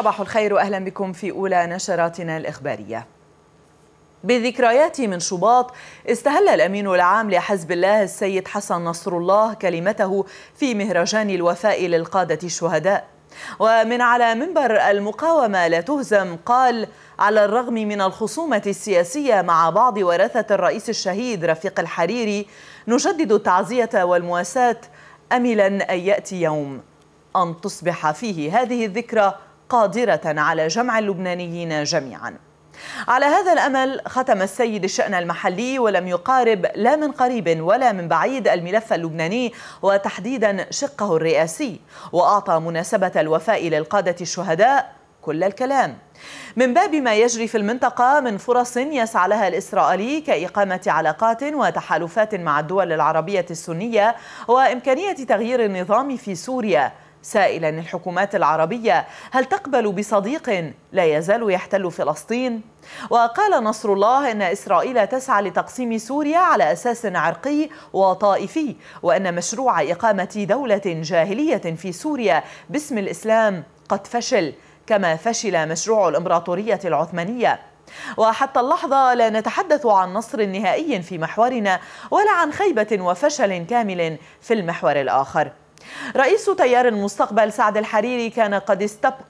صباح الخير واهلا بكم في اولى نشراتنا الاخباريه. بذكريات من شباط استهل الامين العام لحزب الله السيد حسن نصر الله كلمته في مهرجان الوفاء للقاده الشهداء. ومن على منبر المقاومه لا تهزم قال على الرغم من الخصومه السياسيه مع بعض ورثه الرئيس الشهيد رفيق الحريري نجدد التعزيه والمواساه املا ان ياتي يوم ان تصبح فيه هذه الذكرى قادرة على جمع اللبنانيين جميعاً على هذا الأمل ختم السيد الشأن المحلي ولم يقارب لا من قريب ولا من بعيد الملف اللبناني وتحديدا شقه الرئاسي وأعطى مناسبة الوفاء للقادة الشهداء كل الكلام من باب ما يجري في المنطقة من فرص يسعى لها الإسرائيلي كإقامة علاقات وتحالفات مع الدول العربية السنية وإمكانية تغيير النظام في سوريا سائلا الحكومات العربية هل تقبل بصديق لا يزال يحتل فلسطين؟ وقال نصر الله إن إسرائيل تسعى لتقسيم سوريا على أساس عرقي وطائفي وأن مشروع إقامة دولة جاهلية في سوريا باسم الإسلام قد فشل كما فشل مشروع الإمبراطورية العثمانية وحتى اللحظة لا نتحدث عن نصر نهائي في محورنا ولا عن خيبة وفشل كامل في المحور الآخر رئيس تيار المستقبل سعد الحريري كان قد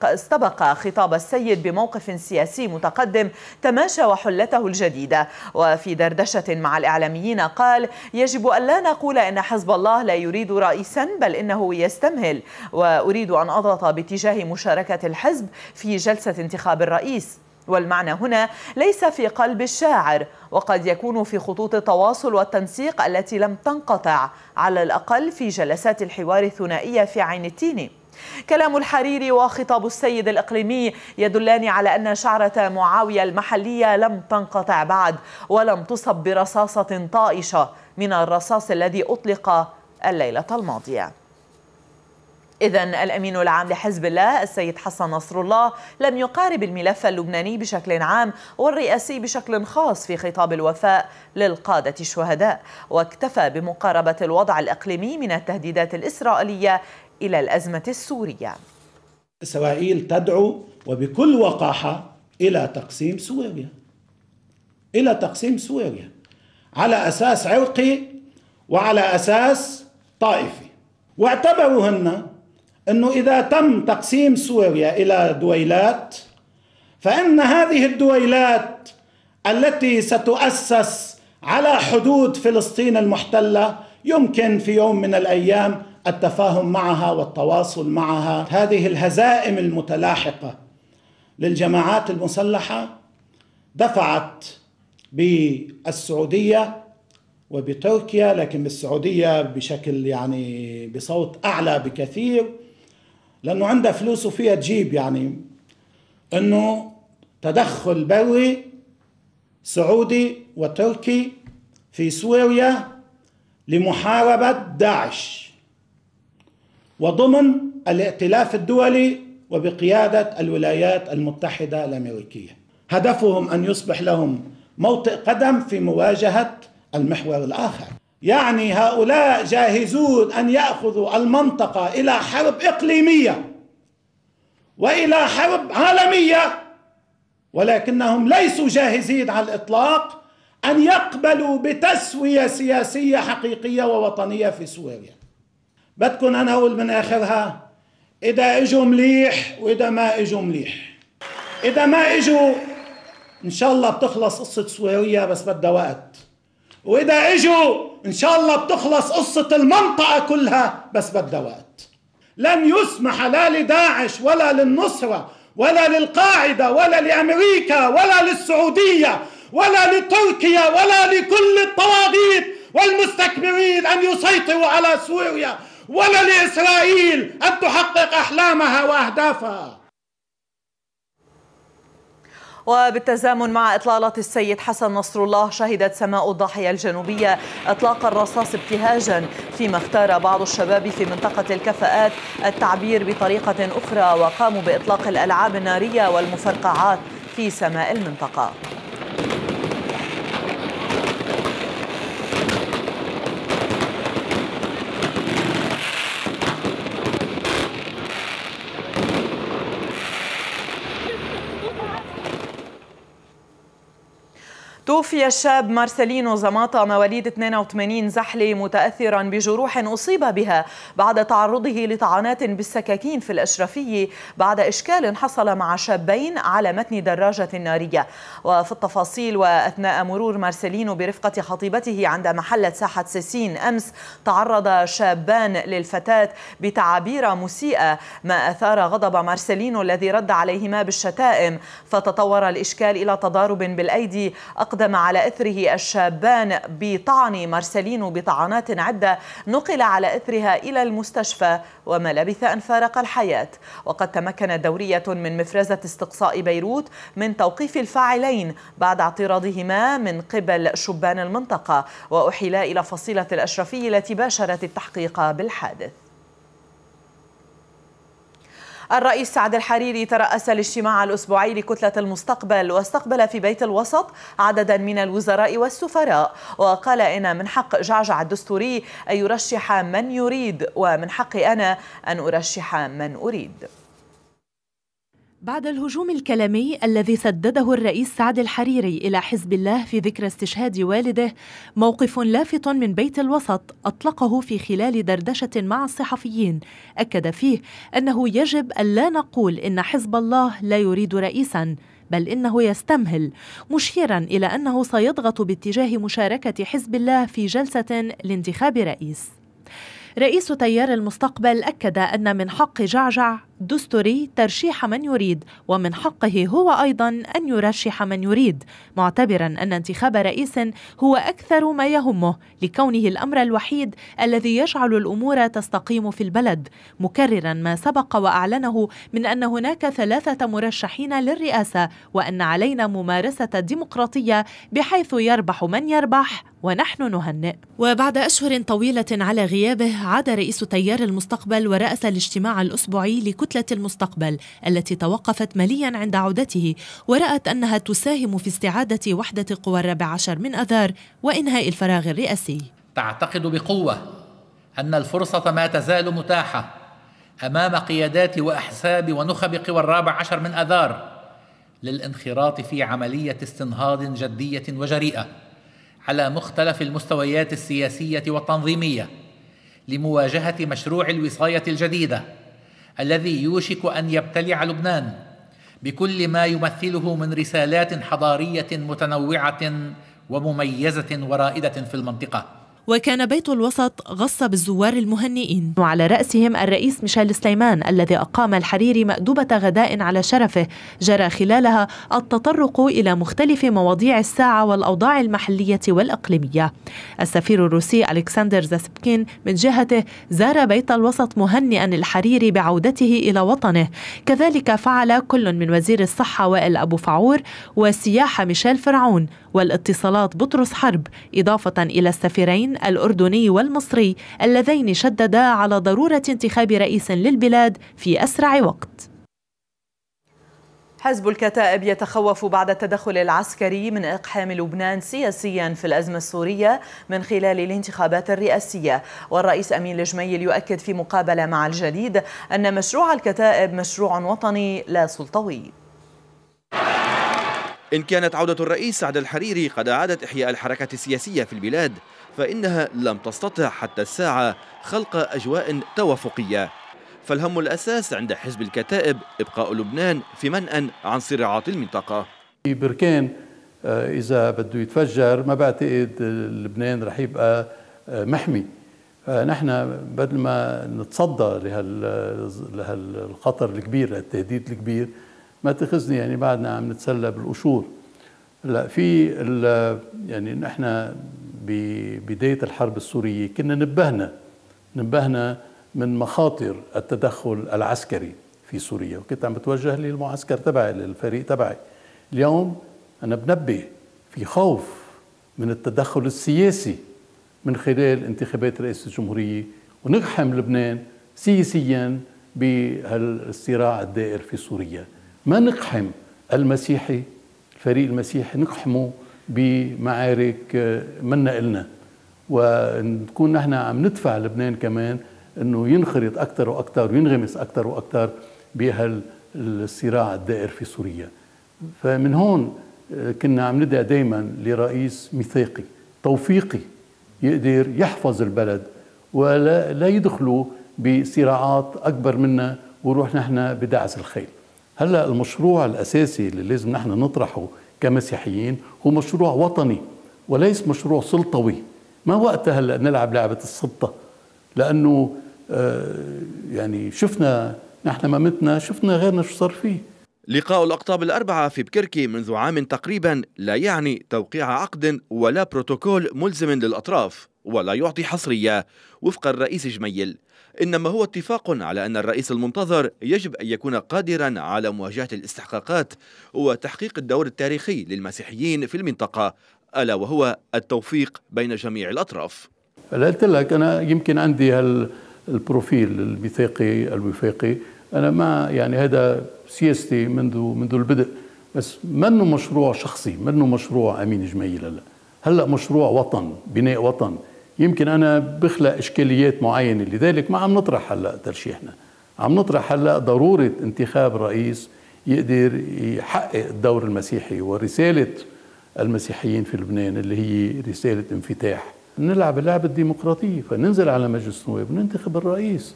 استبق خطاب السيد بموقف سياسي متقدم تماشى وحلته الجديدة وفي دردشة مع الإعلاميين قال يجب أن لا نقول إن حزب الله لا يريد رئيسا بل إنه يستمهل وأريد أن أضغط باتجاه مشاركة الحزب في جلسة انتخاب الرئيس والمعنى هنا ليس في قلب الشاعر وقد يكون في خطوط التواصل والتنسيق التي لم تنقطع على الأقل في جلسات الحوار الثنائية في عين التيني كلام الحريري وخطاب السيد الإقليمي يدلان على أن شعرة معاوية المحلية لم تنقطع بعد ولم تصب برصاصة طائشة من الرصاص الذي أطلق الليلة الماضية إذا الأمين العام لحزب الله السيد حسن نصر الله لم يقارب الملف اللبناني بشكل عام والرئاسي بشكل خاص في خطاب الوفاء للقادة الشهداء واكتفى بمقاربة الوضع الإقليمي من التهديدات الإسرائيلية إلى الأزمة السورية إسرائيل تدعو وبكل وقاحة إلى تقسيم سوريا إلى تقسيم سوريا على أساس عرقي وعلى أساس طائفي واعتبروا هن أنه إذا تم تقسيم سوريا إلى دويلات فإن هذه الدويلات التي ستؤسس على حدود فلسطين المحتلة يمكن في يوم من الأيام التفاهم معها والتواصل معها هذه الهزائم المتلاحقة للجماعات المسلحة دفعت بالسعودية وبتركيا لكن بالسعودية بشكل يعني بصوت أعلى بكثير لانه عندها فلوس وفيها تجيب يعني انه تدخل بوي سعودي وتركي في سوريا لمحاربه داعش وضمن الائتلاف الدولي وبقياده الولايات المتحده الامريكيه هدفهم ان يصبح لهم موطئ قدم في مواجهه المحور الاخر يعني هؤلاء جاهزون ان ياخذوا المنطقه الى حرب اقليميه والى حرب عالميه ولكنهم ليسوا جاهزين على الاطلاق ان يقبلوا بتسويه سياسيه حقيقيه ووطنيه في سوريا بدكن انا اقول من اخرها اذا اجوا مليح واذا ما اجوا مليح اذا ما اجوا ان شاء الله بتخلص قصه سوريا بس بدها وقت واذا اجوا ان شاء الله بتخلص قصه المنطقه كلها بس بدها وقت لن يسمح لا لداعش ولا للنصره ولا للقاعده ولا لامريكا ولا للسعوديه ولا لتركيا ولا لكل الطواغيت والمستكبرين ان يسيطروا على سوريا ولا لاسرائيل ان تحقق احلامها واهدافها وبالتزامن مع إطلالة السيد حسن نصر الله شهدت سماء الضاحية الجنوبية إطلاق الرصاص ابتهاجا فيما اختار بعض الشباب في منطقة الكفاءات التعبير بطريقة أخرى وقاموا بإطلاق الألعاب النارية والمفرقعات في سماء المنطقة توفي الشاب مارسلينو زماطة مواليد 82 زحلي متأثرا بجروح أصيب بها بعد تعرضه لطعنات بالسكاكين في الأشرفية بعد إشكال حصل مع شابين على متن دراجة نارية وفي التفاصيل وأثناء مرور مارسلينو برفقة خطيبته عند محلة ساحة سيسين أمس تعرض شابان للفتاة بتعابير مسيئة ما أثار غضب مارسلينو الذي رد عليهما بالشتائم فتطور الإشكال إلى تضارب بالأيدي أقدم أقدم على إثره الشابان بطعن مارسيلينو بطعنات عدة نقل على إثرها إلى المستشفى وما لبث أن فارق الحياة وقد تمكن دورية من مفرزة استقصاء بيروت من توقيف الفاعلين بعد اعتراضهما من قبل شبان المنطقة وأحيلا إلى فصيلة الأشرفي التي باشرت التحقيق بالحادث الرئيس سعد الحريري ترأس الاجتماع الأسبوعي لكتلة المستقبل واستقبل في بيت الوسط عددا من الوزراء والسفراء وقال إن من حق جعجع الدستوري أن يرشح من يريد ومن حقي أنا أن أرشح من أريد بعد الهجوم الكلامي الذي سدده الرئيس سعد الحريري الى حزب الله في ذكرى استشهاد والده موقف لافت من بيت الوسط اطلقه في خلال دردشه مع الصحفيين اكد فيه انه يجب الا نقول ان حزب الله لا يريد رئيسا بل انه يستمهل مشيرا الى انه سيضغط باتجاه مشاركه حزب الله في جلسه لانتخاب رئيس رئيس تيار المستقبل اكد ان من حق جعجع دستوري ترشيح من يريد ومن حقه هو أيضا أن يرشح من يريد معتبرا أن انتخاب رئيس هو أكثر ما يهمه لكونه الأمر الوحيد الذي يجعل الأمور تستقيم في البلد مكررا ما سبق وأعلنه من أن هناك ثلاثة مرشحين للرئاسة وأن علينا ممارسة الديمقراطية بحيث يربح من يربح ونحن نهنئ وبعد أشهر طويلة على غيابه عاد رئيس تيار المستقبل ورأس الاجتماع الأسبوعي لكتب كتلة المستقبل التي توقفت مليا عند عودته ورأت أنها تساهم في استعادة وحدة قوى الرابع عشر من أذار وإنهاء الفراغ الرئاسي تعتقد بقوة أن الفرصة ما تزال متاحة أمام قيادات وأحساب ونخب قوى الرابع عشر من أذار للانخراط في عملية استنهاض جدية وجريئة على مختلف المستويات السياسية والتنظيمية لمواجهة مشروع الوصاية الجديدة الذي يوشك ان يبتلع لبنان بكل ما يمثله من رسالات حضاريه متنوعه ومميزه ورائده في المنطقه وكان بيت الوسط غص بالزوار المهنئين وعلى رأسهم الرئيس ميشيل سليمان الذي أقام الحريري مأدوبة غداء على شرفه جرى خلالها التطرق إلى مختلف مواضيع الساعة والأوضاع المحلية والإقليمية السفير الروسي ألكسندر زاسبكين من جهته زار بيت الوسط مهنئا الحريري بعودته إلى وطنه كذلك فعل كل من وزير الصحة وائل أبو فعور والسياحة ميشيل فرعون والاتصالات بطرس حرب إضافة إلى السفيرين الأردني والمصري اللذين شددا على ضرورة انتخاب رئيس للبلاد في أسرع وقت حزب الكتائب يتخوف بعد التدخل العسكري من اقحام لبنان سياسيا في الازمه السوريه من خلال الانتخابات الرئاسيه، والرئيس امين الجميل يؤكد في مقابله مع الجديد ان مشروع الكتائب مشروع وطني لا سلطوي. إن كانت عودة الرئيس سعد الحريري قد أعادت إحياء الحركة السياسية في البلاد فإنها لم تستطع حتى الساعة خلق أجواء توافقية فالهم الأساس عند حزب الكتائب إبقاء لبنان في منأى عن صراعات المنطقة بركان آه، إذا بده يتفجر ما بعتقد لبنان رح يبقى آه، آه، محمي فنحن بدل ما نتصدى لهالخطر الكبير للتهديد الكبير ما تخزني يعني بعدنا عم نتسلى بالقشور هلا في يعني نحن ببدايه الحرب السوريه كنا نبهنا نبهنا من مخاطر التدخل العسكري في سوريا وكنت عم بتوجه للمعسكر تبعي للفريق تبعي اليوم انا بنبه في خوف من التدخل السياسي من خلال انتخابات رئيس الجمهوريه ونقحم لبنان سياسيا بهالصراع الدائر في سوريا ما نقحم المسيحي الفريق المسيحي نقحمه بمعارك آه، منا إلنا ونكون نحن عم ندفع لبنان كمان انه ينخرط اكثر واكثر وينغمس اكثر واكثر بهالصراع الدائر في سوريا فمن هون آه، كنا عم ندعي دائما لرئيس ميثاقي توفيقي يقدر يحفظ البلد ولا لا يدخلوا بصراعات اكبر منا وروح نحن بدعس الخيل هلا المشروع الاساسي اللي لازم نحن نطرحه كمسيحيين هو مشروع وطني وليس مشروع سلطوي ما وقت هلا نلعب لعبه السلطه لانه آه، يعني شفنا نحن ما متنا شفنا غيرنا شو صار فيه لقاء الأقطاب الأربعة في بكركي منذ عام تقريبا لا يعني توقيع عقد ولا بروتوكول ملزم للأطراف ولا يعطي حصرية وفق الرئيس جميل إنما هو اتفاق على أن الرئيس المنتظر يجب أن يكون قادرا على مواجهة الاستحقاقات وتحقيق الدور التاريخي للمسيحيين في المنطقة ألا وهو التوفيق بين جميع الأطراف أنا قلت لك أنا يمكن عندي هالبروفيل الميثاقي الوفاقي أنا ما يعني هذا سياستي منذ منذ البدء بس منه مشروع شخصي منه مشروع أمين جميل هلا هلا مشروع وطن بناء وطن يمكن انا بخلق اشكاليات معينه لذلك ما عم نطرح هلا ترشيحنا عم نطرح هلا ضروره انتخاب رئيس يقدر يحقق الدور المسيحي ورساله المسيحيين في لبنان اللي هي رساله انفتاح نلعب اللعبه الديمقراطيه فننزل على مجلس النواب وننتخب الرئيس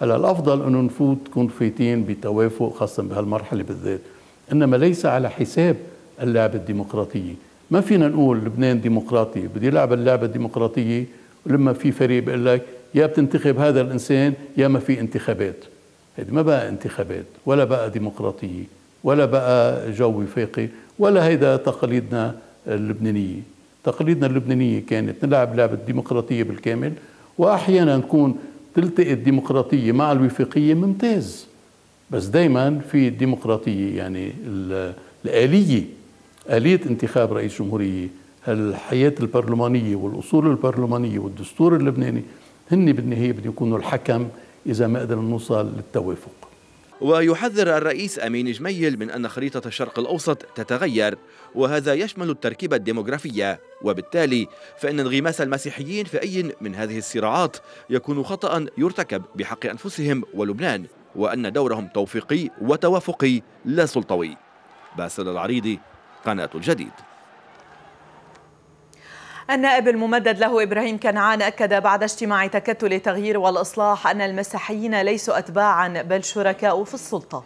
هلا الافضل انه نفوت تكون فيتين بتوافق خاصه بهالمرحله بالذات انما ليس على حساب اللعبه الديمقراطيه ما فينا نقول لبنان ديمقراطي بده يلعب اللعبه الديمقراطيه ولما في فريق بيقول لك يا بتنتخب هذا الانسان يا ما في انتخابات هيدي ما بقى انتخابات ولا بقى ديمقراطيه ولا بقى جو وفاقي ولا هيدا تقاليدنا اللبنانيه تقاليدنا اللبنانيه كانت نلعب لعبه ديمقراطيه بالكامل واحيانا نكون تلتقي الديمقراطيه مع الوفاقيه ممتاز بس دائما في الديمقراطيه يعني الاليه آلية انتخاب رئيس جمهورية الحياة البرلمانية والأصول البرلمانية والدستور اللبناني هن بالنهاية بده يكونوا الحكم إذا ما قدرنا نوصل للتوافق ويحذر الرئيس أمين جميل من أن خريطة الشرق الأوسط تتغير وهذا يشمل التركيبة الديموغرافية وبالتالي فإن انغماس المسيحيين في أي من هذه الصراعات يكون خطأ يرتكب بحق أنفسهم ولبنان وأن دورهم توفيقي وتوافقي لا سلطوي باسل العريضي قناة الجديد النائب الممدد له إبراهيم كنعان أكد بعد اجتماع تكتل تغيير والإصلاح أن المسيحيين ليسوا أتباعا بل شركاء في السلطة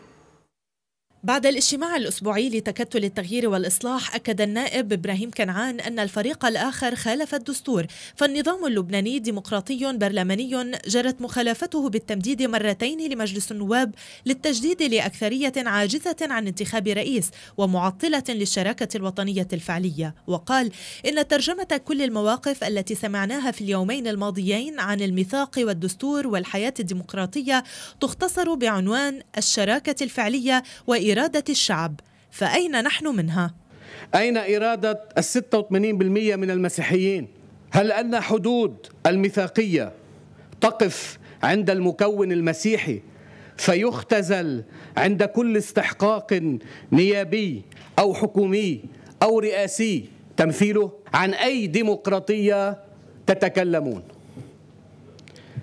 بعد الاجتماع الأسبوعي لتكتل التغيير والإصلاح أكد النائب إبراهيم كنعان أن الفريق الآخر خالف الدستور فالنظام اللبناني ديمقراطي برلماني جرت مخالفته بالتمديد مرتين لمجلس النواب للتجديد لأكثرية عاجزة عن انتخاب رئيس ومعطلة للشراكة الوطنية الفعلية وقال إن ترجمة كل المواقف التي سمعناها في اليومين الماضيين عن الميثاق والدستور والحياة الديمقراطية تختصر بعنوان الشراكة الفعلية و إرادة الشعب فأين نحن منها؟ أين إرادة ال 86% من المسيحيين؟ هل أن حدود الميثاقية تقف عند المكون المسيحي فيختزل عند كل استحقاق نيابي أو حكومي أو رئاسي تمثيله؟ عن أي ديمقراطية تتكلمون؟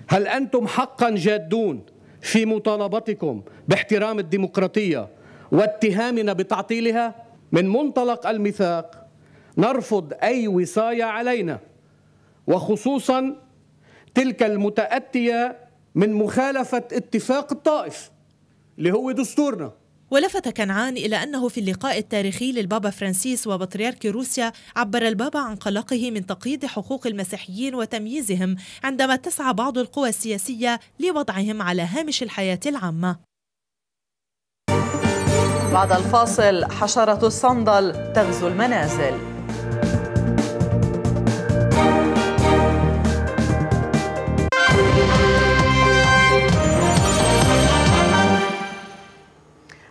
هل أنتم حقا جادون في مطالبتكم باحترام الديمقراطية واتهامنا بتعطيلها من منطلق الميثاق نرفض اي وصايه علينا وخصوصا تلك المتاتيه من مخالفه اتفاق الطائف اللي هو دستورنا ولفت كنعان إلى أنه في اللقاء التاريخي للبابا فرانسيس وبطريرك روسيا عبر البابا عن قلقه من تقييد حقوق المسيحيين وتمييزهم عندما تسعى بعض القوى السياسية لوضعهم على هامش الحياة العامة بعد الفاصل حشرة الصندل تغزو المنازل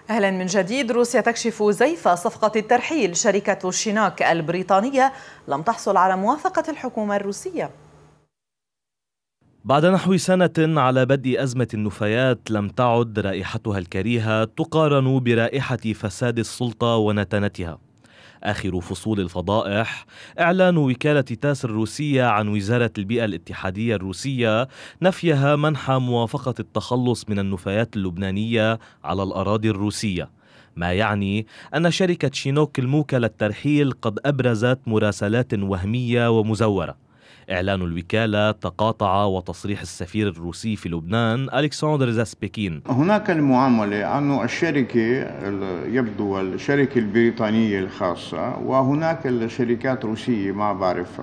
اهلا من جديد روسيا تكشف زيف صفقه الترحيل شركه شيناك البريطانيه لم تحصل على موافقه الحكومه الروسيه بعد نحو سنة على بدء أزمة النفايات لم تعد رائحتها الكريهة تقارن برائحة فساد السلطة ونتنتها آخر فصول الفضائح إعلان وكالة تاس الروسية عن وزارة البيئة الاتحادية الروسية نفيها منحى موافقة التخلص من النفايات اللبنانية على الأراضي الروسية ما يعني أن شركة شينوك الموكلة الترحيل قد أبرزت مراسلات وهمية ومزورة إعلان الوكالة تقاطع وتصريح السفير الروسي في لبنان ألكسندر زاسبيكين هناك المعاملة أنه الشركة يبدو الشركة البريطانية الخاصة وهناك الشركات الروسية ما بعرف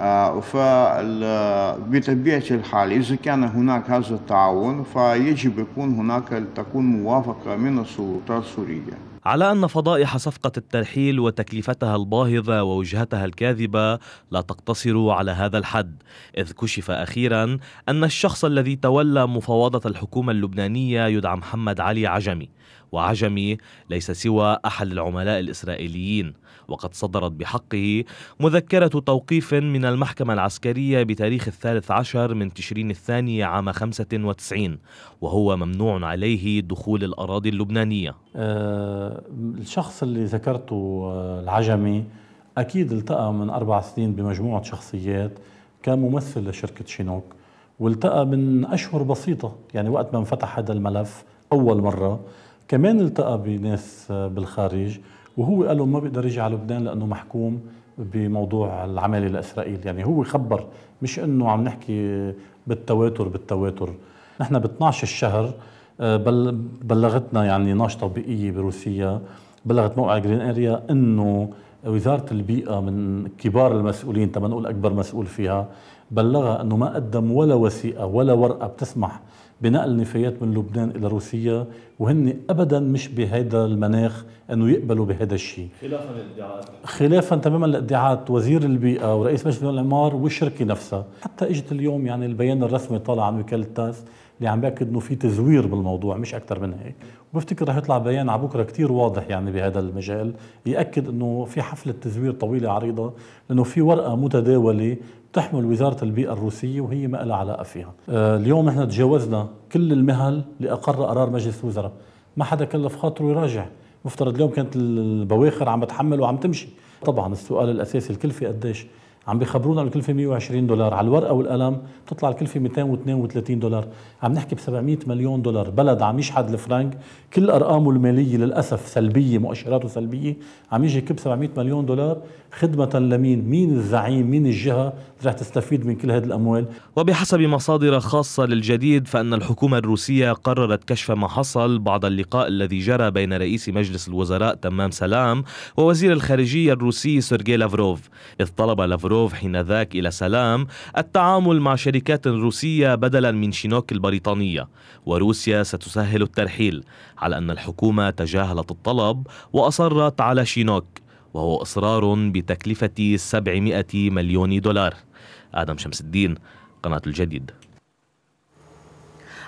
آه، فبطبيعة الحال إذا كان هناك هذا التعاون فيجب يكون هناك تكون موافقة من السلطات السورية على أن فضائح صفقة الترحيل وتكلفتها الباهظة ووجهتها الكاذبة لا تقتصر على هذا الحد إذ كشف أخيرا أن الشخص الذي تولى مفاوضة الحكومة اللبنانية يدعى محمد علي عجمي وعجمي ليس سوى أحد العملاء الإسرائيليين وقد صدرت بحقه مذكرة توقيف من المحكمة العسكرية بتاريخ الثالث عشر من تشرين الثاني عام 95 وهو ممنوع عليه دخول الأراضي اللبنانية أه الشخص اللي ذكرته آه، العجمي أكيد التقى من أربع سنين بمجموعة شخصيات كان ممثل لشركة شينوك والتقى من أشهر بسيطة يعني وقت ما انفتح هذا الملف أول مرة كمان التقى بناس آه، بالخارج وهو قال لهم ما بيقدر يجي على لبنان لانه محكوم بموضوع العماله لاسرائيل يعني هو خبر مش انه عم نحكي بالتواتر بالتواتر نحن ب 12 الشهر بلغتنا يعني ناشطه بيئيه بروسيا بلغت موقع جرين اريا انه وزاره البيئه من كبار المسؤولين تما نقول اكبر مسؤول فيها بلغها انه ما قدم ولا وثيقه ولا ورقه بتسمح بنقل نفايات من لبنان الى روسيا وهن ابدا مش بهذا المناخ انه يقبلوا بهذا الشيء خلافا للادعاءات خلافا تماما لادعاءات وزير البيئه ورئيس مجلس الاعمار والشركه نفسها حتى اجت اليوم يعني البيان الرسمي طالع عن وكاله تاس اللي عم باكد انه في تزوير بالموضوع مش اكثر من هيك وبفتكر رح يطلع بيان على بكره كثير واضح يعني بهذا المجال ياكد انه في حفله تزوير طويله عريضه لانه في ورقه متداوله تحمل وزارة البيئة الروسية وهي ما لها علاقة فيها آه، اليوم نحن تجاوزنا كل المهل اللي قرار مجلس الوزراء ما حدا كلف خاطره يراجع مفترض اليوم كانت البواخر عم تحمل وعم تمشي طبعا السؤال الأساسي الكلفة قديش عم بيخبرونا الكلفة 120 دولار على الورقة والقلم بتطلع الكلفة 232 دولار عم نحكي ب 700 مليون دولار بلد عم يشحد الفرنك كل أرقامه المالية للأسف سلبية مؤشراته سلبية عم يجي كب 700 مليون دولار خدمة لمين مين الزعيم مين الجهة رح تستفيد من كل هذه الأموال وبحسب مصادر خاصة للجديد فأن الحكومة الروسية قررت كشف ما حصل بعد اللقاء الذي جرى بين رئيس مجلس الوزراء تمام سلام ووزير الخارجية الروسي سيرجي لافروف إذ طلب لافروف لافروف حينذاك إلى سلام التعامل مع شركات روسية بدلا من شينوك البريطانية وروسيا ستسهل الترحيل على أن الحكومة تجاهلت الطلب وأصرت على شينوك وهو إصرار بتكلفة 700 مليون دولار آدم شمس الدين قناة الجديد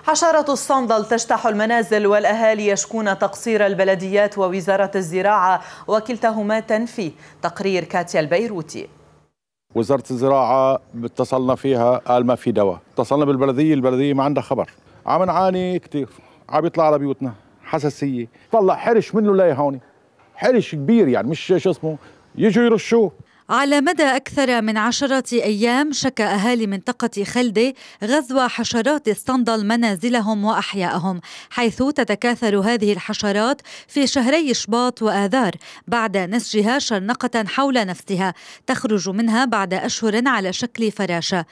حشرة الصندل تجتاح المنازل والأهالي يشكون تقصير البلديات ووزارة الزراعة وكلتهما تنفي تقرير كاتيا البيروتي وزاره الزراعه اتصلنا فيها قال ما في دواء اتصلنا بالبلديه البلديه ما عندها خبر عم نعاني كتير عم يطلع على بيوتنا حساسيه طلع حرش منه هوني حرش كبير يعني مش شو اسمه يجوا يرشوه على مدى أكثر من عشرة أيام شكى أهالي منطقة خلدة غزو حشرات استنضل منازلهم وأحياءهم حيث تتكاثر هذه الحشرات في شهري شباط وآذار بعد نسجها شرنقة حول نفسها تخرج منها بعد أشهر على شكل فراشة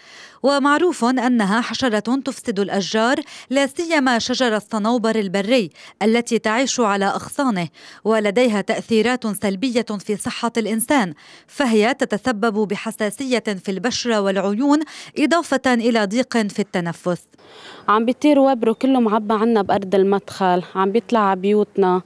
ومعروف أنها حشرة تفسد الأشجار لا سيما شجر الصنوبر البري التي تعيش على أغصانه ولديها تأثيرات سلبية في صحة الإنسان فهي تتسبب بحساسية في البشرة والعيون إضافة إلى ضيق في التنفس عم بيطير وبره كله معبى عنا بأرض المدخل عم بيطلع على بيوتنا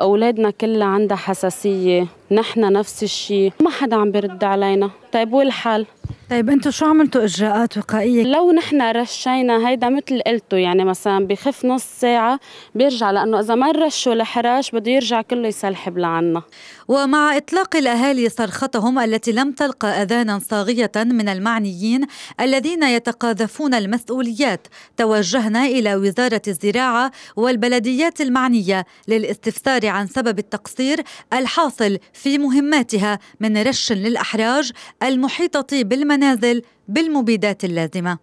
اولادنا كلها عندها حساسيه نحن نفس الشيء ما حدا عم بيرد علينا طيب والحال طيب انتو شو عملتوا اجراءات وقائيه لو نحن رشينا هيدا مثل قلتوا يعني مثلا بخف نص ساعه بيرجع لانه اذا ما رشوا الحراش بده يرجع كله يسلحب لعنا ومع إطلاق الأهالي صرختهم التي لم تلقى أذانا صاغية من المعنيين الذين يتقاذفون المسؤوليات توجهنا إلى وزارة الزراعة والبلديات المعنية للاستفسار عن سبب التقصير الحاصل في مهماتها من رش للأحراج المحيطة بالمنازل بالمبيدات اللازمة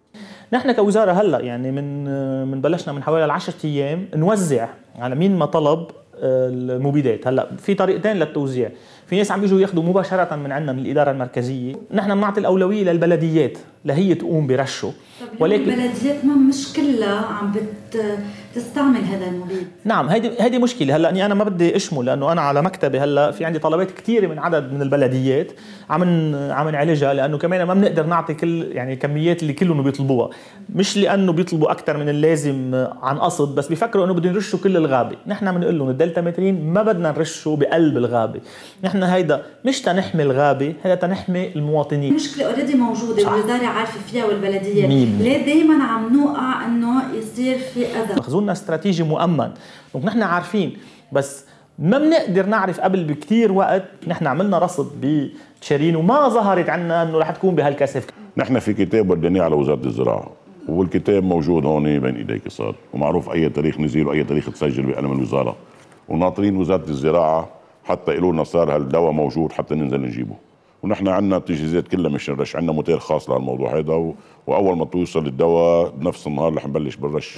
نحن كوزارة هلا يعني من من بلشنا من حوالي 10 ايام نوزع على مين ما طلب المبيدات هلا في طريقتين للتوزيع في ناس عم بيجوا ياخذوا مباشره من عندنا من الاداره المركزيه نحن بنعطي الاولويه للبلديات لهي تقوم برشه ولكن البلديات ما مش كلها عم بت تستعمل هذا المبيد نعم هيدي هيدي مشكله هلا اني انا ما بدي اشمل لانه انا على مكتبي هلا في عندي طلبات كثيره من عدد من البلديات عم عم نعالجها لانه كمان ما بنقدر نعطي كل يعني الكميات اللي كلهم بيطلبوها مش لانه بيطلبوا اكثر من اللازم عن قصد بس بيفكروا انه بدهم يرشوا كل الغابه نحن بنقول لهم الدلتا مترين ما بدنا نرشه بقلب الغابه نحن هيدا مش تنحمي الغابه هيدا تنحمي المواطنين المشكله اوريدي موجوده والوزاره عارفه فيها والبلديه ليه دائما عم نوقع انه يصير في اذى لنا استراتيجي مؤمن دونك نحن عارفين بس ما بنقدر نعرف قبل بكثير وقت نحن عملنا رصد بتشارين وما ظهرت عنا انه رح تكون بهالكثافه نحن في كتاب وديناه على وزاره الزراعه والكتاب موجود هون بين ايديك صار ومعروف اي تاريخ نزيل واي تاريخ تسجل بقلم الوزاره وناطرين وزاره الزراعه حتى يقولوا لنا صار هالدواء موجود حتى ننزل نجيبه ونحن عندنا التجهيزات كلها مش نرش عندنا موتير خاص لهالموضوع هذا و... واول ما توصل الدواء نفس النهار رح نبلش بالرش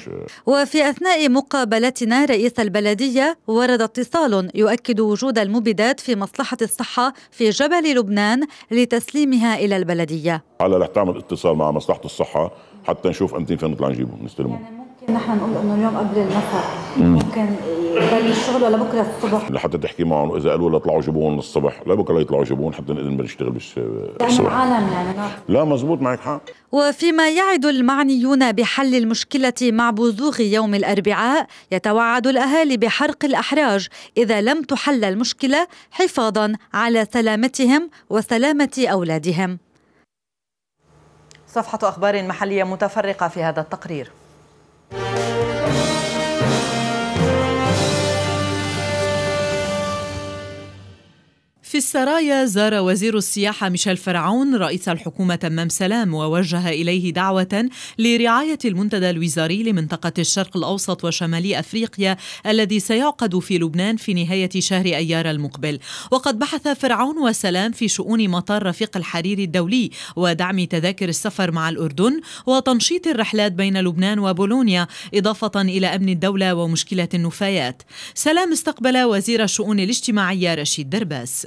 وفي اثناء مقابلتنا رئيس البلديه ورد اتصال يؤكد وجود المبيدات في مصلحه الصحه في جبل لبنان لتسليمها الى البلديه هلا رح تعمل اتصال مع مصلحه الصحه حتى نشوف امتى فين نطلع نجيبهم نستلمهم نحن نقول انه اليوم قبل المساء ممكن يبلش الشغل ولا بكره الصبح لحتى تحكي معهم اذا قالوا لها اطلعوا جيبوهم لا لبكره يطلعوا جيبوهم حتى نقدر نشتغل يعني عالم يعني نعم. لا مزبوط معك حق وفيما يعد المعنيون بحل المشكلة مع بزوغ يوم الأربعاء يتوعد الأهالي بحرق الأحراج إذا لم تحل المشكلة حفاظا على سلامتهم وسلامة أولادهم صفحة أخبار محلية متفرقة في هذا التقرير Thank you. في السرايا زار وزير السياحة ميشيل فرعون رئيس الحكومة تمام سلام ووجه إليه دعوة لرعاية المنتدى الوزاري لمنطقة الشرق الأوسط وشمالي أفريقيا الذي سيعقد في لبنان في نهاية شهر أيار المقبل وقد بحث فرعون وسلام في شؤون مطار رفيق الحريري الدولي ودعم تذاكر السفر مع الأردن وتنشيط الرحلات بين لبنان وبولونيا إضافة إلى أمن الدولة ومشكلة النفايات سلام استقبل وزير الشؤون الاجتماعية رشيد درباس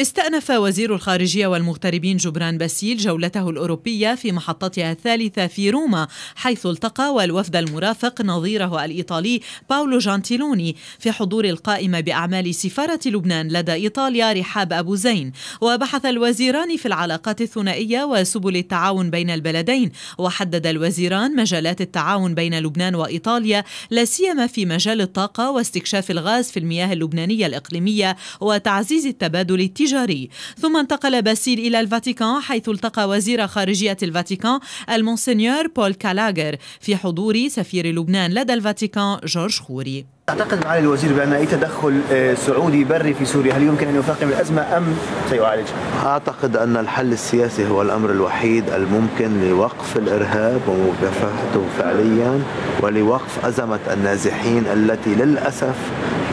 استأنف وزير الخارجية والمغتربين جبران باسيل جولته الأوروبية في محطتها الثالثة في روما حيث التقى والوفد المرافق نظيره الإيطالي باولو جانتيلوني في حضور القائمة بأعمال سفارة لبنان لدى إيطاليا رحاب أبو زين وبحث الوزيران في العلاقات الثنائية وسبل التعاون بين البلدين وحدد الوزيران مجالات التعاون بين لبنان وإيطاليا لا سيما في مجال الطاقة واستكشاف الغاز في المياه اللبنانية الإقليمية وتعزيز التبادل التجاري التجاري ثم انتقل باسيل إلى الفاتيكان حيث التقى وزير خارجية الفاتيكان المونسنيور بول كالاغر في حضور سفير لبنان لدى الفاتيكان جورج خوري أعتقد معالي الوزير بأن أي تدخل آه، سعودي بري في سوريا هل يمكن أن يفاقم الأزمة أم سيعالجها؟ أعتقد أن الحل السياسي هو الأمر الوحيد الممكن لوقف الإرهاب ومكافحته فعليا ولوقف أزمة النازحين التي للأسف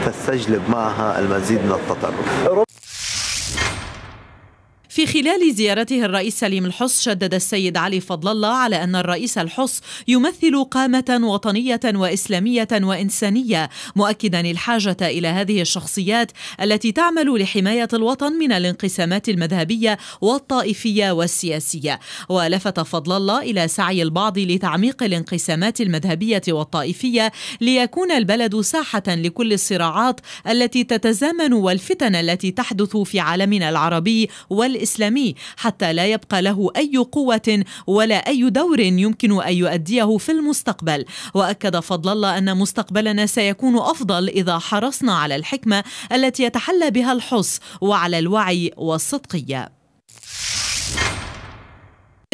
تستجلب معها المزيد من التطرف في خلال زيارته الرئيس سليم الحص شدد السيد علي فضل الله على أن الرئيس الحص يمثل قامة وطنية وإسلامية وإنسانية مؤكدا الحاجة إلى هذه الشخصيات التي تعمل لحماية الوطن من الانقسامات المذهبية والطائفية والسياسية ولفت فضل الله إلى سعي البعض لتعميق الانقسامات المذهبية والطائفية ليكون البلد ساحة لكل الصراعات التي تتزامن والفتن التي تحدث في عالمنا العربي والإسلامي الإسلامي حتى لا يبقى له أي قوة ولا أي دور يمكن أن يؤديه في المستقبل وأكد فضل الله أن مستقبلنا سيكون أفضل إذا حرصنا على الحكمة التي يتحلى بها الحص وعلى الوعي والصدقية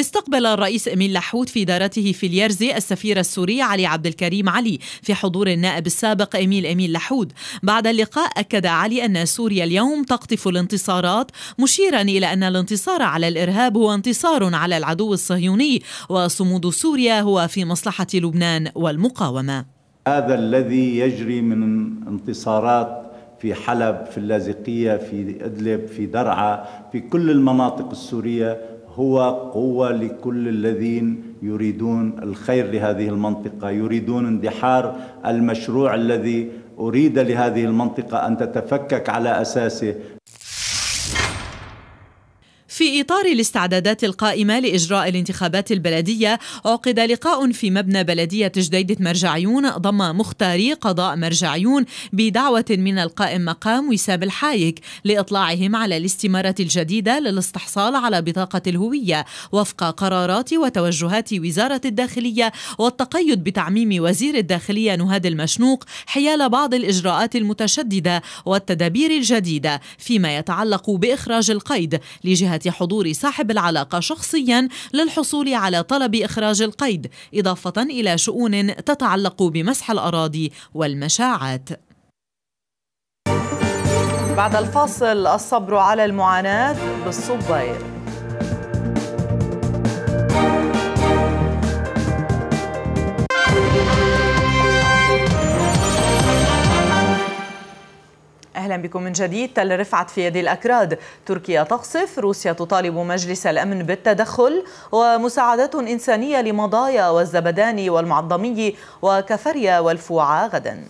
استقبل الرئيس إميل لحوت في دارته في اليرزي السفير السوري علي عبد الكريم علي في حضور النائب السابق إميل إميل لحود بعد اللقاء أكد علي أن سوريا اليوم تقطف الانتصارات مشيرا إلى أن الانتصار على الإرهاب هو انتصار على العدو الصهيوني وصمود سوريا هو في مصلحة لبنان والمقاومة هذا الذي يجري من انتصارات في حلب في اللاذقية في إدلب في درعا في كل المناطق السورية هو قوة لكل الذين يريدون الخير لهذه المنطقة يريدون اندحار المشروع الذي أريد لهذه المنطقة أن تتفكك على أساسه في إطار الاستعدادات القائمة لإجراء الانتخابات البلدية عقد لقاء في مبنى بلدية جديدة مرجعيون ضم مختاري قضاء مرجعيون بدعوة من القائم مقام وسام الحايك لإطلاعهم على الاستمارة الجديدة للاستحصال على بطاقة الهوية وفق قرارات وتوجهات وزارة الداخلية والتقيد بتعميم وزير الداخلية نهاد المشنوق حيال بعض الإجراءات المتشددة والتدابير الجديدة فيما يتعلق بإخراج القيد لجهة حضور صاحب العلاقة شخصيا للحصول على طلب إخراج القيد إضافة إلى شؤون تتعلق بمسح الأراضي والمشاعات بعد الفاصل الصبر على المعاناة بالصبير أهلا بكم من جديد تل رفعت في يد الأكراد تركيا تقصف روسيا تطالب مجلس الأمن بالتدخل ومساعدات إنسانية لمضايا والزبداني والمعظمي وكفريا والفوعة غدا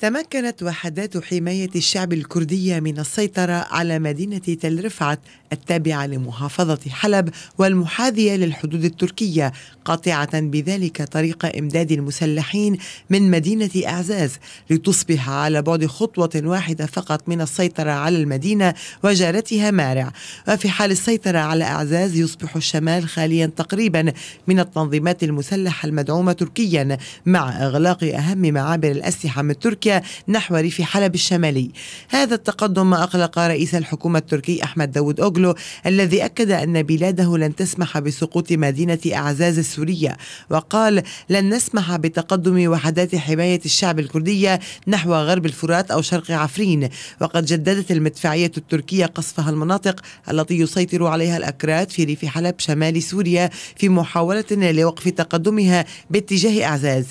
تمكنت وحدات حماية الشعب الكردية من السيطرة على مدينة تل رفعت التابعة لمحافظة حلب والمحاذية للحدود التركية قاطعة بذلك طريق إمداد المسلحين من مدينة أعزاز لتصبح على بعد خطوة واحدة فقط من السيطرة على المدينة وجارتها مارع وفي حال السيطرة على أعزاز يصبح الشمال خاليا تقريبا من التنظيمات المسلحة المدعومة تركيا مع إغلاق أهم معابر الأسلحة من تركيا نحو ريف حلب الشمالي هذا التقدم أقلق رئيس الحكومة التركي أحمد داود أوغلو أوغلو الذي أكد أن بلاده لن تسمح بسقوط مدينة أعزاز السورية وقال لن نسمح بتقدم وحدات حماية الشعب الكردية نحو غرب الفرات أو شرق عفرين وقد جددت المدفعية التركية قصفها المناطق التي يسيطر عليها الأكراد في ريف حلب شمال سوريا في محاولة لوقف تقدمها باتجاه أعزاز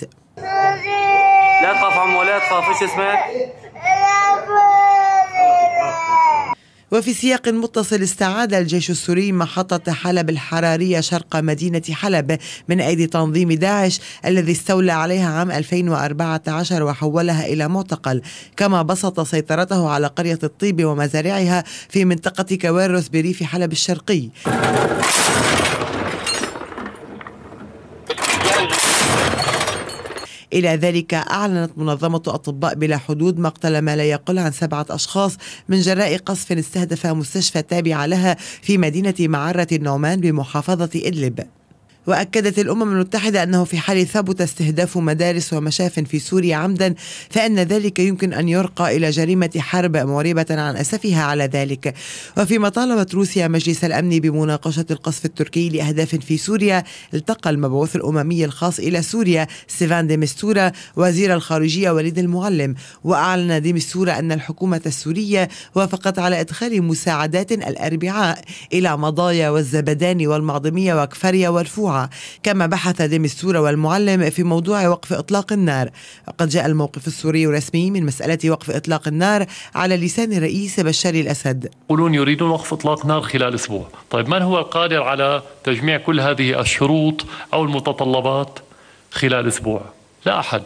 لا تخاف عمو لا تخاف ايش اسمك؟ وفي سياق متصل استعاد الجيش السوري محطة حلب الحرارية شرق مدينة حلب من أيدي تنظيم داعش الذي استولى عليها عام 2014 وحولها إلى معتقل كما بسط سيطرته على قرية الطيب ومزارعها في منطقة كوارث بريف حلب الشرقي إلى ذلك أعلنت منظمة أطباء بلا حدود مقتل ما لا يقل عن سبعة أشخاص من جراء قصف استهدف مستشفى تابعة لها في مدينة معرة النعمان بمحافظة إدلب وأكدت الأمم المتحدة أنه في حال ثبت استهداف مدارس ومشاف في سوريا عمدا فإن ذلك يمكن أن يرقى إلى جريمة حرب مغربة عن أسفها على ذلك وفيما طالبت روسيا مجلس الأمن بمناقشة القصف التركي لأهداف في سوريا التقى المبعوث الأممي الخاص إلى سوريا سيفان ديمستورا وزير الخارجية وليد المعلم وأعلن ديمستورا أن الحكومة السورية وافقت على إدخال مساعدات الأربعاء إلى مضايا والزبدان والمعظمية وكفريا والفوع كما بحث ديم السورة والمعلم في موضوع وقف إطلاق النار وقد جاء الموقف السوري الرسمي من مسألة وقف إطلاق النار على لسان الرئيس بشار الأسد يقولون يريدون وقف إطلاق نار خلال أسبوع طيب من هو القادر على تجميع كل هذه الشروط أو المتطلبات خلال أسبوع لا أحد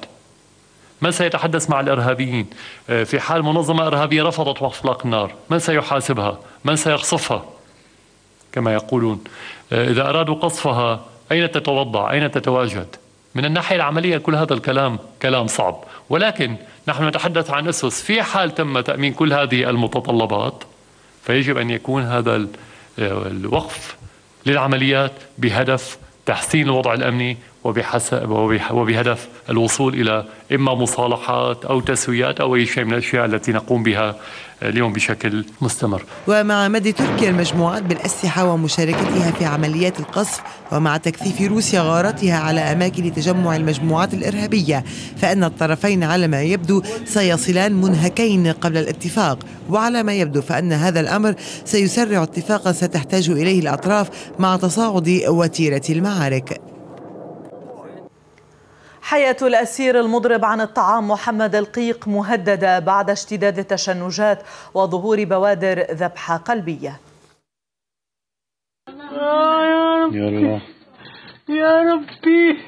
من سيتحدث مع الارهابيين؟ آه، في حال منظمه ارهابيه رفضت وقف اطلاق النار، من سيحاسبها؟ من سيقصفها؟ كما يقولون آه، اذا ارادوا قصفها أين تتوضع أين تتواجد من الناحية العملية كل هذا الكلام كلام صعب ولكن نحن نتحدث عن أسس في حال تم تأمين كل هذه المتطلبات فيجب أن يكون هذا آه، الوقف للعمليات بهدف تحسين الوضع الأمني وبحسب وبهدف الوصول الى اما مصالحات او تسويات او اي شيء من الاشياء التي نقوم بها اليوم بشكل مستمر. ومع مد تركيا المجموعات بالاسلحه ومشاركتها في عمليات القصف ومع تكثيف روسيا غاراتها على اماكن تجمع المجموعات الارهابيه فان الطرفين على ما يبدو سيصلان منهكين قبل الاتفاق وعلى ما يبدو فان هذا الامر سيسرع اتفاقا ستحتاج اليه الاطراف مع تصاعد وتيره المعارك. حياة الأسير المضرب عن الطعام محمد القيق مهددة بعد اشتداد التشنجات وظهور بوادر ذبحة قلبية يا ربي يا ربي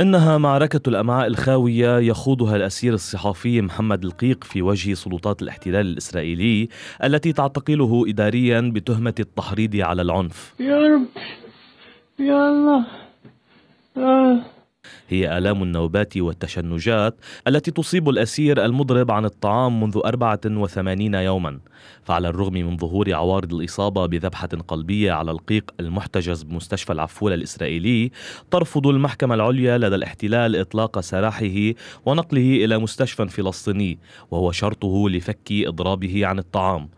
إنها معركة الأمعاء الخاوية يخوضها الأسير الصحفي محمد القيق في وجه سلطات الاحتلال الإسرائيلي التي تعتقله إداريا بتهمة التحريض على العنف يا ربي يا الله آه. هي آلام النوبات والتشنجات التي تصيب الأسير المضرب عن الطعام منذ 84 يوما فعلى الرغم من ظهور عوارض الإصابة بذبحة قلبية على القيق المحتجز بمستشفى العفولة الإسرائيلي ترفض المحكمة العليا لدى الاحتلال إطلاق سراحه ونقله إلى مستشفى فلسطيني وهو شرطه لفك إضرابه عن الطعام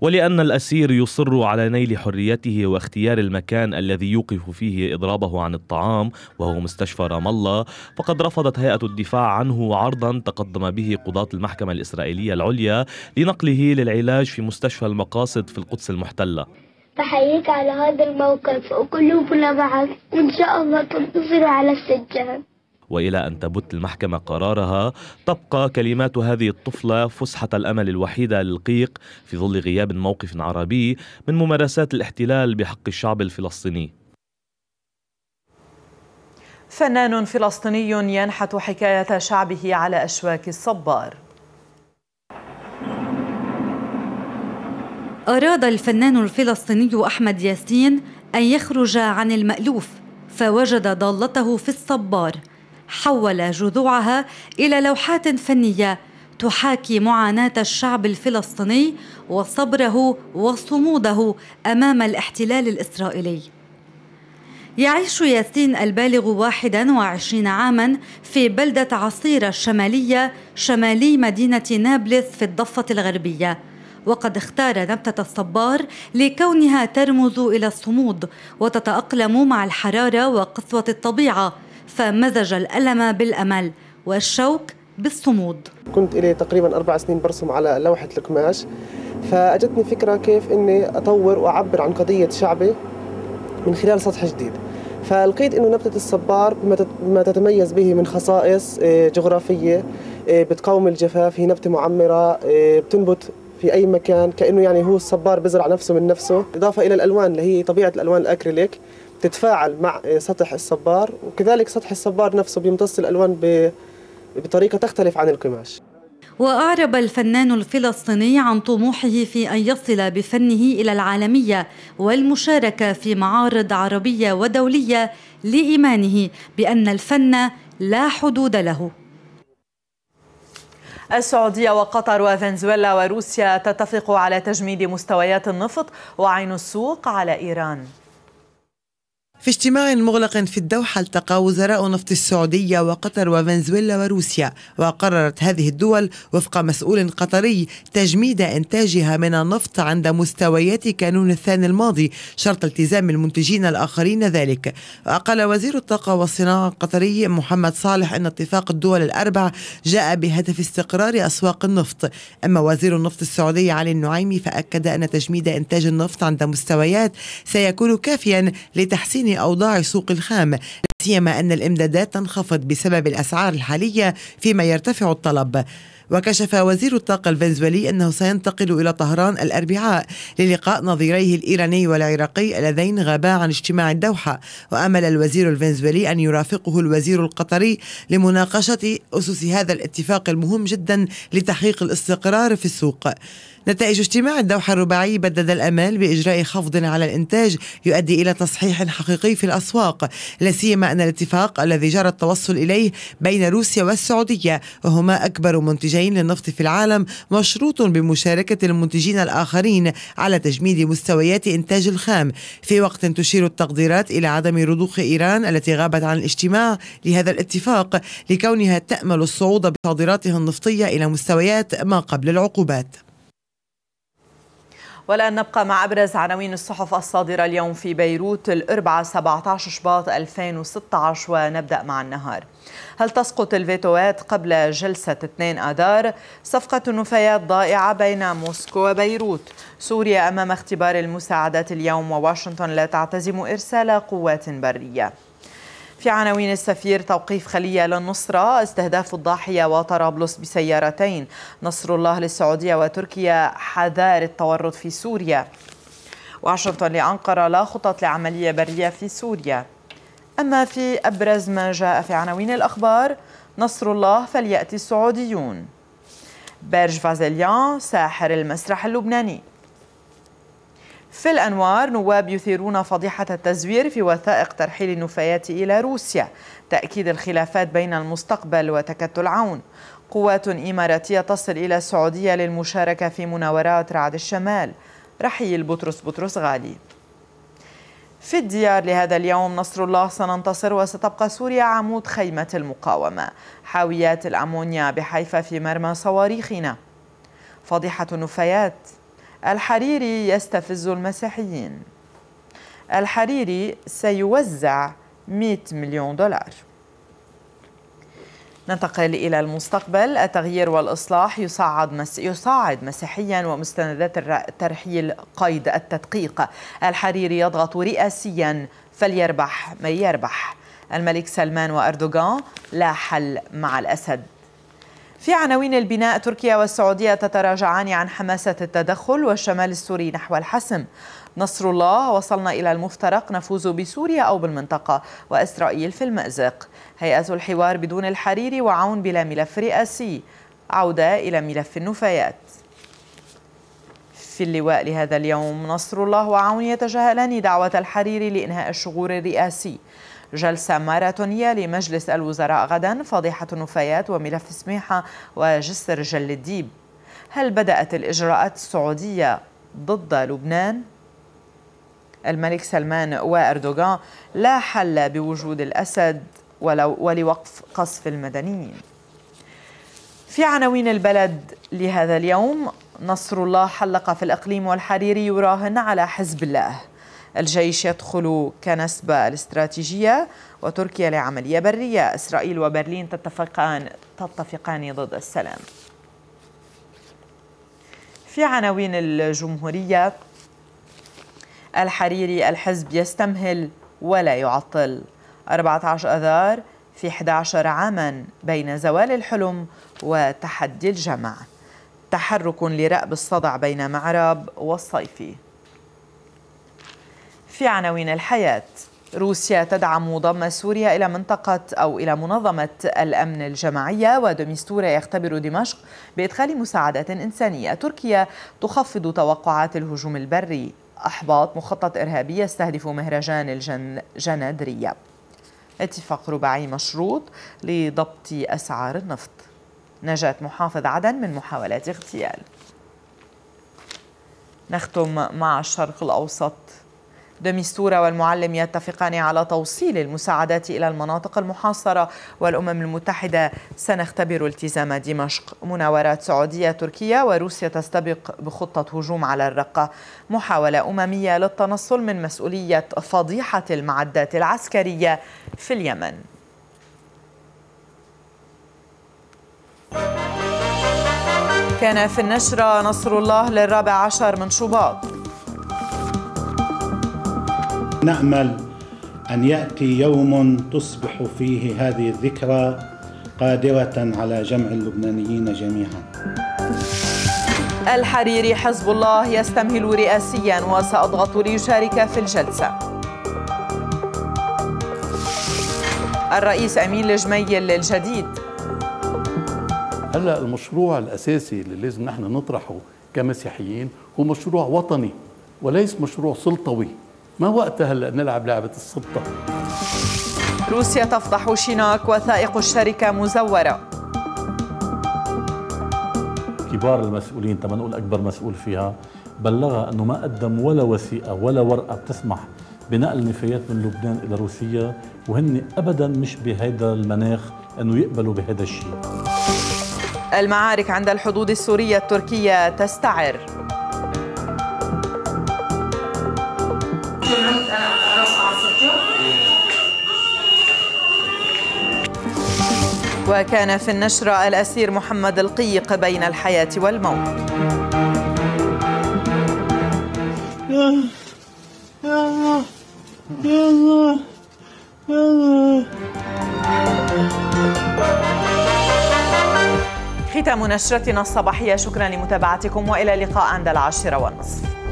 ولأن الأسير يصر على نيل حريته واختيار المكان الذي يوقف فيه إضرابه عن الطعام وهو مستشفى رام الله الله فقد رفضت هيئة الدفاع عنه عرضا تقدم به قضاة المحكمة الإسرائيلية العليا لنقله للعلاج في مستشفى المقاصد في القدس المحتلة بحييك على هذا الموقف وقلوبنا معك وإن شاء الله تنتصر على السجان والى ان تبت المحكمه قرارها تبقى كلمات هذه الطفله فسحه الامل الوحيده للقيق في ظل غياب موقف عربي من ممارسات الاحتلال بحق الشعب الفلسطيني فنان فلسطيني ينحت حكاية شعبه على أشواك الصبار أراد الفنان الفلسطيني أحمد ياسين أن يخرج عن المألوف فوجد ضالته في الصبار حول جذوعها إلى لوحات فنية تحاكي معاناة الشعب الفلسطيني وصبره وصموده أمام الاحتلال الإسرائيلي يعيش ياسين البالغ 21 عاما في بلدة عصيرة الشمالية شمالي مدينة نابلس في الضفة الغربية وقد اختار نبتة الصبار لكونها ترمز إلى الصمود وتتأقلم مع الحرارة وقسوة الطبيعة فمزج الألم بالأمل والشوك بالصمود كنت إلي تقريبا أربع سنين برسم على لوحة القماش فأجتني فكرة كيف أني أطور وأعبر عن قضية شعبي من خلال سطح جديد فلقيت انه نبته الصبار ما تتميز به من خصائص آه، جغرافيه آه، بتقاوم الجفاف هي نبته معمره آه، بتنبت في اي مكان كانه يعني هو الصبار بزرع نفسه من نفسه اضافه الى الالوان اللي هي طبيعه الالوان الاكريليك تتفاعل مع سطح الصبار وكذلك سطح الصبار نفسه بيمتص الالوان بطريقه تختلف عن القماش وأعرب الفنان الفلسطيني عن طموحه في أن يصل بفنه إلى العالمية والمشاركة في معارض عربية ودولية لإيمانه بأن الفن لا حدود له السعودية وقطر وفنزويلا وروسيا تتفق على تجميد مستويات النفط وعين السوق على إيران في اجتماع مغلق في الدوحة التقى وزراء نفط السعودية وقطر وفنزويلا وروسيا وقررت هذه الدول وفق مسؤول قطري تجميد إنتاجها من النفط عند مستويات كانون الثاني الماضي شرط التزام المنتجين الآخرين ذلك وقال وزير الطاقة والصناعة القطري محمد صالح أن اتفاق الدول الأربع جاء بهدف استقرار أسواق النفط أما وزير النفط السعودي علي النعيمي فأكد أن تجميد إنتاج النفط عند مستويات سيكون كافيا لتحسين تحسين أوضاع سوق الخام سيما أن الإمدادات تنخفض بسبب الأسعار الحالية فيما يرتفع الطلب وكشف وزير الطاقة الفنزويلي أنه سينتقل إلى طهران الأربعاء للقاء نظيريه الإيراني والعراقي اللذين غابا عن اجتماع الدوحة وأمل الوزير الفنزويلي أن يرافقه الوزير القطري لمناقشة أسس هذا الاتفاق المهم جدا لتحقيق الاستقرار في السوق نتائج اجتماع الدوحة الرباعي بدد الأمال بإجراء خفض على الإنتاج يؤدي إلى تصحيح حقيقي في الأسواق لا سيما أن الاتفاق الذي جرى التوصل إليه بين روسيا والسعودية وهما أكبر منتجين للنفط في العالم مشروط بمشاركة المنتجين الآخرين على تجميد مستويات إنتاج الخام في وقت تشير التقديرات إلى عدم رضوخ إيران التي غابت عن الاجتماع لهذا الاتفاق لكونها تأمل الصعود بصادراتها النفطية إلى مستويات ما قبل العقوبات والآن نبقى مع أبرز عناوين الصحف الصادرة اليوم في بيروت الأربعة 17 شباط 2016 ونبدأ مع النهار هل تسقط الفيتوات قبل جلسة 2 آذار؟ صفقة نفايات ضائعة بين موسكو وبيروت سوريا أمام اختبار المساعدات اليوم وواشنطن لا تعتزم إرسال قوات برية في عناوين السفير توقيف خلية للنصرة استهداف الضاحية وطرابلس بسيارتين نصر الله للسعودية وتركيا حذار التورط في سوريا واشنطن لأنقرة لا خطط لعملية برية في سوريا أما في أبرز ما جاء في عناوين الأخبار نصر الله فليأتي السعوديون بيرج فازيليان ساحر المسرح اللبناني في الأنوار نواب يثيرون فضيحة التزوير في وثائق ترحيل النفايات إلى روسيا تأكيد الخلافات بين المستقبل وتكتل عون قوات إماراتية تصل إلى السعودية للمشاركة في مناورات رعد الشمال رحيل بطرس بطرس غالي في الديار لهذا اليوم نصر الله سننتصر وستبقى سوريا عمود خيمة المقاومة حاويات الأمونيا بحيفا في مرمى صواريخنا فضيحة النفايات الحريري يستفز المسيحيين الحريري سيوزع 100 مليون دولار ننتقل إلى المستقبل التغيير والإصلاح يصعد مس... يصعد مسيحيا ومستندات الترحيل قيد التدقيق الحريري يضغط رئاسيا فليربح من يربح الملك سلمان وأردوغان لا حل مع الأسد في عناوين البناء تركيا والسعودية تتراجعان عن حماسة التدخل والشمال السوري نحو الحسم نصر الله وصلنا إلى المفترق نفوز بسوريا أو بالمنطقة وإسرائيل في المأزق هيئة الحوار بدون الحريري وعون بلا ملف رئاسي عودة إلى ملف النفايات في اللواء لهذا اليوم نصر الله وعون يتجاهلان دعوة الحريري لإنهاء الشغور الرئاسي جلسة ماراثونية لمجلس الوزراء غدا فضيحة النفايات وملف سميحة وجسر جل الديب هل بدأت الإجراءات السعودية ضد لبنان؟ الملك سلمان وأردوغان لا حل بوجود الأسد ولو ولوقف قصف المدنيين في عناوين البلد لهذا اليوم نصر الله حلق في الإقليم والحريري يراهن على حزب الله الجيش يدخل كنسبة الاستراتيجية وتركيا لعملية برية إسرائيل وبرلين تتفقان, تتفقان ضد السلام في عناوين الجمهورية الحريري الحزب يستمهل ولا يعطل 14 أذار في 11 عاما بين زوال الحلم وتحدي الجمع تحرك لرأب الصدع بين معرب والصيفي في عناوين الحياة روسيا تدعم ضم سوريا إلى منطقة أو إلى منظمة الأمن الجماعية ودميستورة يختبر دمشق بإدخال مساعدات إنسانية تركيا تخفض توقعات الهجوم البري أحباط مخطط إرهابي يستهدف مهرجان الجندرية اتفاق رباعي مشروط لضبط أسعار النفط نجاة محافظ عدن من محاولات اغتيال نختم مع الشرق الأوسط دمستورة والمعلم يتفقان على توصيل المساعدات إلى المناطق المحاصرة والأمم المتحدة سنختبر التزام دمشق مناورات سعودية تركيا وروسيا تستبق بخطة هجوم على الرقة محاولة أممية للتنصل من مسؤولية فضيحة المعدات العسكرية في اليمن كان في النشرة نصر الله للرابع عشر من شباط نأمل أن يأتي يوم تصبح فيه هذه الذكرى قادرة على جمع اللبنانيين جميعا الحريري حزب الله يستمهل رئاسيا وسأضغط ليشارك في الجلسة الرئيس أمين الجميل الجديد هلا المشروع الأساسي اللي لازم نحن نطرحه كمسيحيين هو مشروع وطني وليس مشروع سلطوي ما وقت هلا نلعب لعبه السلطه روسيا تفضح شيناك وثائق الشركه مزوره كبار المسؤولين تما نقول اكبر مسؤول فيها بلغها انه ما قدم ولا وثيقه ولا ورقه بتسمح بنقل نفايات من لبنان الى روسيا وهن ابدا مش بهذا المناخ انه يقبلوا بهذا الشيء المعارك عند الحدود السوريه التركيه تستعر وكان في النشرة الأسير محمد القيق بين الحياة والموت ختام نشرتنا الصباحية شكرا لمتابعتكم وإلى اللقاء عند العاشرة والنصف